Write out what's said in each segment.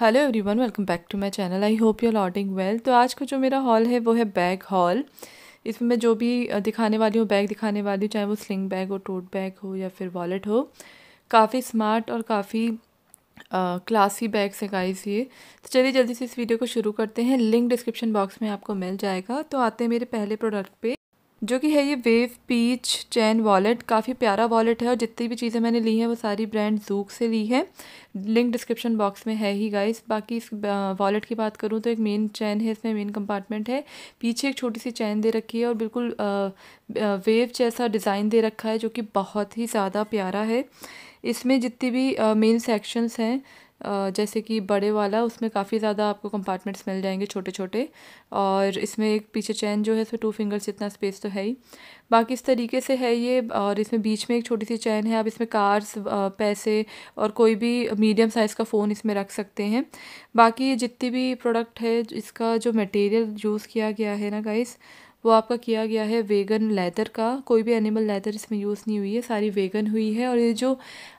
hello everyone welcome back to my channel I hope you loading well तो आज का जो मेरा हॉल है वो है बैग हॉल इसमें मैं जो भी दिखाने वाली हूँ बैग दिखाने वाली हूँ चाहे वो स्लिंग बैग हो टोट बैग हो या फिर वॉलेट हो काफ़ी स्मार्ट और काफ़ी क्लासी बैग्स से गाइस ये तो चलिए जल्दी से इस वीडियो को शुरू करते हैं लिंक डिस्क्रिप्शन बॉक्स में आपको मिल जाएगा तो आते हैं मेरे पहले प्रोडक्ट पर जो कि है ये वेव पीच चैन वॉलेट काफ़ी प्यारा वॉलेट है और जितनी भी चीज़ें मैंने ली हैं वो सारी ब्रांड जूक से ली है लिंक डिस्क्रिप्शन बॉक्स में है ही गाइस बाकी इस वॉलेट की बात करूँ तो एक मेन चैन है इसमें मेन कंपार्टमेंट है पीछे एक छोटी सी चैन दे रखी है और बिल्कुल वेव जैसा डिज़ाइन दे रखा है जो कि बहुत ही ज़्यादा प्यारा है इसमें जितनी भी मेन सेक्शंस हैं जैसे कि बड़े वाला उसमें काफ़ी ज़्यादा आपको कंपार्टमेंट्स मिल जाएंगे छोटे छोटे और इसमें एक पीछे चैन जो है इसमें टू फिंगर्स इतना स्पेस तो है ही बाकी इस तरीके से है ये और इसमें बीच में एक छोटी सी चैन है आप इसमें कार्स पैसे और कोई भी मीडियम साइज़ का फ़ोन इसमें रख सकते हैं बाकी जितनी भी प्रोडक्ट है इसका जो मटेरियल यूज़ किया गया है ना गाइस वो आपका किया गया है वेगन लेदर का कोई भी एनिमल लेदर इसमें यूज़ नहीं हुई है सारी वेगन हुई है और ये जो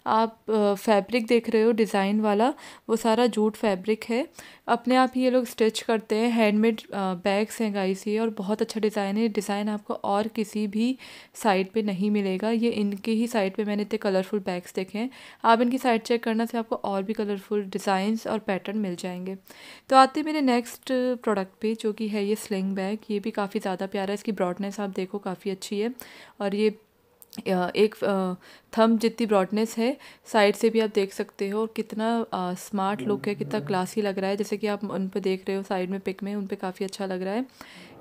आप फैब्रिक देख रहे हो डिज़ाइन वाला वो सारा जूट फैब्रिक है अपने आप ही ये लोग स्टिच करते हैं हैंडमेड बैग्स हैं गाइस ये और बहुत अच्छा डिज़ाइन है डिज़ाइन आपको और किसी भी साइट पे नहीं मिलेगा ये इनके ही साइट पे मैंने इतने कलरफुल बैग्स देखे हैं आप इनकी साइट चेक करना से आपको और भी कलरफुल डिज़ाइंस और पैटर्न मिल जाएंगे तो आते मेरे नेक्स्ट प्रोडक्ट पर जो कि है ये स्लिंग बैग ये भी काफ़ी ज़्यादा प्यारा है इसकी ब्रॉडनेस आप देखो काफ़ी अच्छी है और ये एक थम जितनी ब्रॉडनेस है साइड से भी आप देख सकते हो और कितना स्मार्ट लुक है कितना क्लासी लग रहा है जैसे कि आप उन पर देख रहे हो साइड में पिक में उन पर काफ़ी अच्छा लग रहा है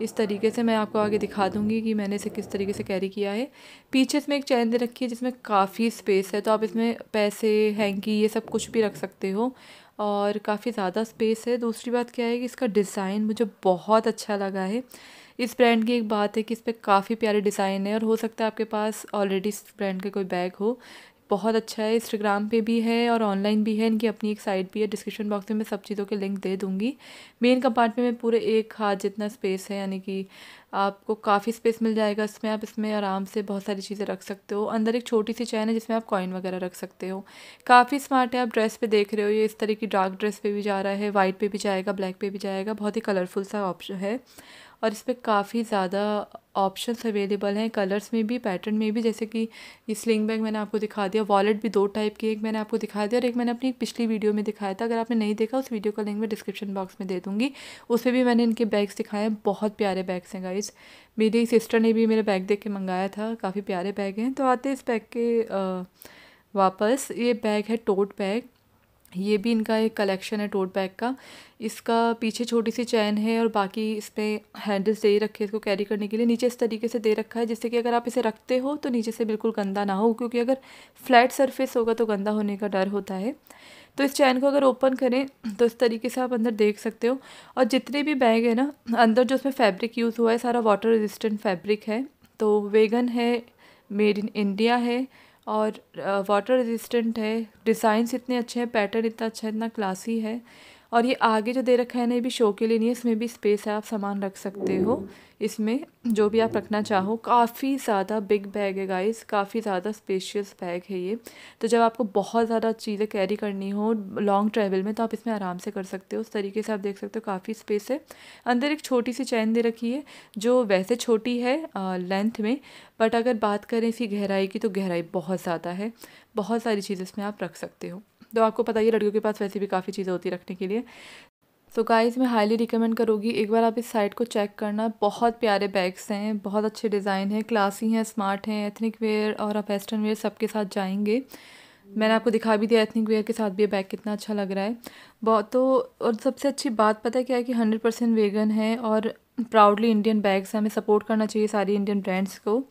इस तरीके से मैं आपको आगे दिखा दूंगी कि मैंने इसे किस तरीके से कैरी किया है पीछे इसमें एक चैन दे रखी है जिसमें काफ़ी स्पेस है तो आप इसमें पैसे हैंकी ये सब कुछ भी रख सकते हो और काफ़ी ज़्यादा स्पेस है दूसरी बात क्या है कि इसका डिज़ाइन मुझे बहुत अच्छा लगा है इस ब्रांड की एक बात है कि इस पर काफ़ी प्यारे डिज़ाइन है और हो सकता है आपके पास ऑलरेडी इस ब्रांड का कोई बैग हो बहुत अच्छा है इंस्टाग्राम पे भी है और ऑनलाइन भी है इनकी अपनी एक साइट भी है डिस्क्रिप्शन बॉक्स में मैं सब चीज़ों के लिंक दे दूँगी मेन कंपार्टमेंट में पूरे एक हाथ जितना स्पेस है यानी कि आपको काफ़ी स्पेस मिल जाएगा इसमें आप इसमें आराम से बहुत सारी चीज़ें रख सकते हो अंदर एक छोटी सी चैन है जिसमें आप कॉइन वगैरह रख सकते हो काफ़ी स्मार्ट है आप ड्रेस पे देख रहे हो ये इस तरह की डार्क ड्रेस पे भी जा रहा है वाइट पे भी जाएगा ब्लैक पे भी जाएगा बहुत ही कलरफुल सा ऑप्शन है और इस पर काफ़ी ज़्यादा ऑप्शंस अवेलेबल हैं कलर्स में भी पैटर्न में भी जैसे कि ये स्लिंग बैग मैंने आपको दिखा दिया वॉलेट भी दो टाइप की एक मैंने आपको दिखा दिया और एक मैंने अपनी पिछली वीडियो में दिखाया था अगर आपने नहीं देखा उस वीडियो का लिंक मैं डिस्क्रिप्शन बॉक्स में दे दूँगी उसमें भी मैंने इनके बैग्स दिखाए हैं बहुत प्यारे बैग्स हैं गाइज मेरी सिस्टर ने भी मेरा बैग देख के मंगाया था काफ़ी प्यारे बैग हैं तो आते इस बैग के वापस ये बैग है टोट बैग ये भी इनका एक कलेक्शन है टोट बैग का इसका पीछे छोटी सी चैन है और बाकी इस पर हैंडल्स दे रखे इसको कैरी करने के लिए नीचे इस तरीके से दे रखा है जिससे कि अगर आप इसे रखते हो तो नीचे से बिल्कुल गंदा ना हो क्योंकि अगर फ्लैट सरफेस होगा तो गंदा होने का डर होता है तो इस चैन को अगर ओपन करें तो इस तरीके से आप अंदर देख सकते हो और जितने भी बैग है ना अंदर जो उसमें फ़ैब्रिक यूज़ हुआ है सारा वाटर रेजिस्टेंट फैब्रिक है तो वेगन है मेड इन इंडिया है और वाटर रेजिस्टेंट है डिज़ाइंस इतने अच्छे हैं पैटर्न इतना अच्छा है इतना क्लासी है और ये आगे जो दे रखा है ना ये भी शो के लिए नहीं है इसमें भी स्पेस है आप सामान रख सकते हो इसमें जो भी आप रखना चाहो काफ़ी ज़्यादा बिग बैग है गाइस काफ़ी ज़्यादा स्पेशियस बैग है ये तो जब आपको बहुत ज़्यादा चीज़ें कैरी करनी हो लॉन्ग ट्रैवल में तो आप इसमें आराम से कर सकते हो उस तरीके से आप देख सकते हो काफ़ी स्पेस है अंदर एक छोटी सी चैन दे रखी है जो वैसे छोटी है लेंथ में बट अगर बात करें इसकी गहराई की तो गहराई बहुत ज़्यादा है बहुत सारी चीज़ें इसमें आप रख सकते हो तो आपको पता ही लड़कियों के पास वैसे भी काफ़ी चीज़ें होती रखने के लिए सो तो गाइस मैं हाईली रिकमेंड करूँगी एक बार आप इस साइट को चेक करना बहुत प्यारे बैग्स हैं बहुत अच्छे डिज़ाइन हैं क्लासी हैं स्मार्ट हैं एथनिक वेयर और आप वेस्टर्न वेयर सबके साथ जाएंगे मैंने आपको दिखा भी दिया एथनिक वेयर के साथ भी ये बैग कितना अच्छा लग रहा है बहुत तो और सबसे अच्छी बात पता है क्या है कि हंड्रेड परसेंट वेगन है और प्राउडली इंडियन बैग्स हैं हमें सपोर्ट करना चाहिए सारी इंडियन ब्रांड्स को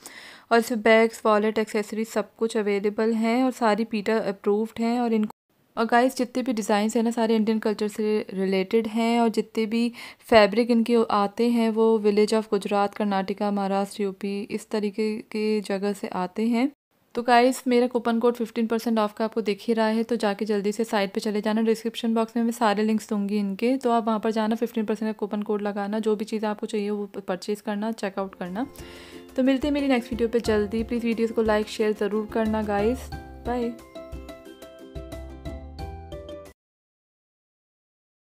और इसमें बैग्स वॉलेट एक्सेसरीज सब कुछ अवेलेबल हैं और सारी पीटा अप्रूव्ड हैं और इनको और गाइस जितने भी डिज़ाइंस हैं ना सारे इंडियन कल्चर से रिलेटेड हैं और जितने भी फैब्रिक इनके आते हैं वो village of Gujarat Karnataka Maharashtra UP इस तरीके के जगह से आते हैं तो गाइस मेरा coupon code fifteen percent off का आपको देख ही रहा है तो जाके जल्दी से साइट पे चले जाना डिस्क्रिप्शन बॉक्स में मैं सारे लिंक्स दूंगी इनके तो आप वहाँ पर जाना फिफ्टीन परसेंट का कूपन कोड लगाना जो भी चीज़ आपको चाहिए वो परचेज़ करना चेकआउट करना तो मिलते हैं मेरी नेक्स्ट वीडियो पर जल्दी प्लीज़ वीडियोज़ को लाइक शेयर ज़रूर करना गाइज़ बाय